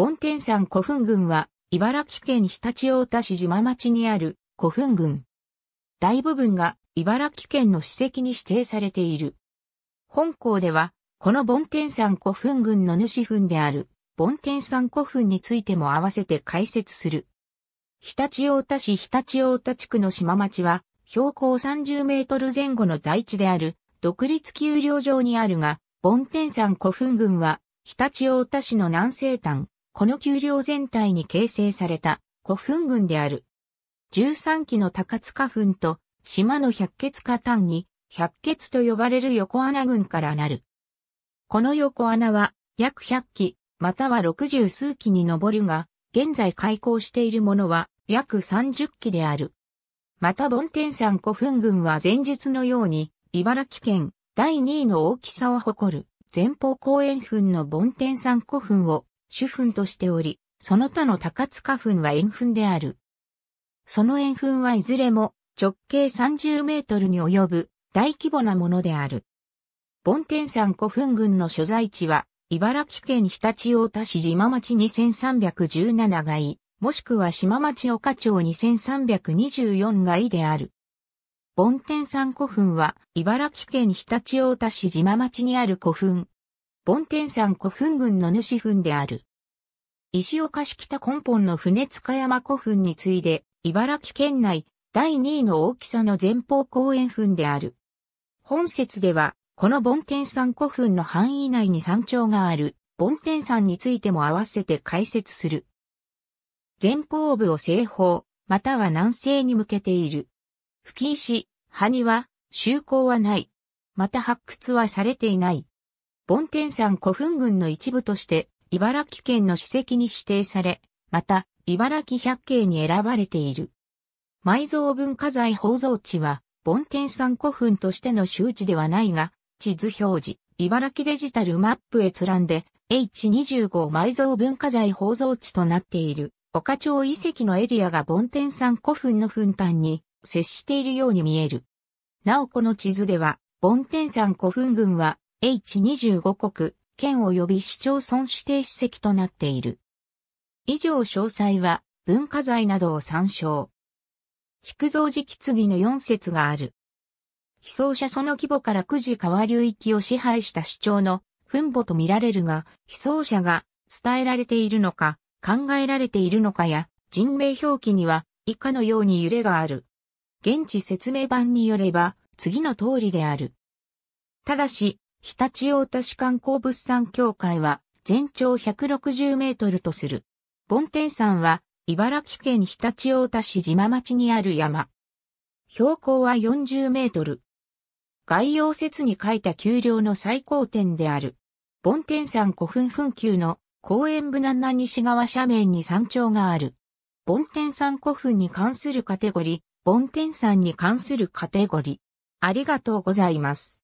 梵天山古墳群は、茨城県日立大田市島町にある古墳群。大部分が茨城県の史跡に指定されている。本校では、この梵天山古墳群の主墳である、梵天山古墳についても合わせて解説する。日立大田市日立大田地区の島町は、標高30メートル前後の大地である、独立丘陵上にあるが、梵天山古墳群は、日立大田市の南西端、この丘陵全体に形成された古墳群である。13基の高塚墳と島の百穴下単に百穴と呼ばれる横穴群からなる。この横穴は約100基または60数基に上るが、現在開港しているものは約30基である。また梵天山古墳群は前述のように、茨城県第2位の大きさを誇る前方後円墳の梵天山古墳を主墳としており、その他の高塚墳は円墳である。その円墳はいずれも直径30メートルに及ぶ大規模なものである。梵天山古墳群の所在地は、茨城県日立大田市島町2317街、もしくは島町岡町2324街である。梵天山古墳は、茨城県日立大田市島町にある古墳、梵天山古墳群の主墳である。石岡市北根本の船塚山古墳に次いで、茨城県内第2位の大きさの前方後円墳である。本説では、この梵天山古墳の範囲内に山頂がある、梵天山についても合わせて解説する。前方部を西方、または南西に向けている。吹石、埴輪、就航はない。また発掘はされていない。梵天山古墳群の一部として、茨城県の史跡に指定され、また、茨城百景に選ばれている。埋蔵文化財宝蔵地は、梵天山古墳としての周知ではないが、地図表示、茨城デジタルマップ閲覧で、H25 埋蔵文化財宝蔵地となっている、岡町遺跡のエリアが梵天山古墳の墳端に接しているように見える。なおこの地図では、梵天山古墳群は H25 国、県及び市町村指定史跡となっている。以上詳細は文化財などを参照。築造時期次の4節がある。被葬者その規模から九時川流域を支配した主張の墳墓と見られるが、被葬者が伝えられているのか、考えられているのかや、人名表記には以下のように揺れがある。現地説明版によれば、次の通りである。ただし、日立太田市観光物産協会は全長160メートルとする。梵天山は茨城県日立太田市島町にある山。標高は40メートル。概要説に書いた丘陵の最高点である。梵天山古墳墳丘の公園無難な西側斜面に山頂がある。梵天山古墳に関するカテゴリー、梵天山に関するカテゴリー。ありがとうございます。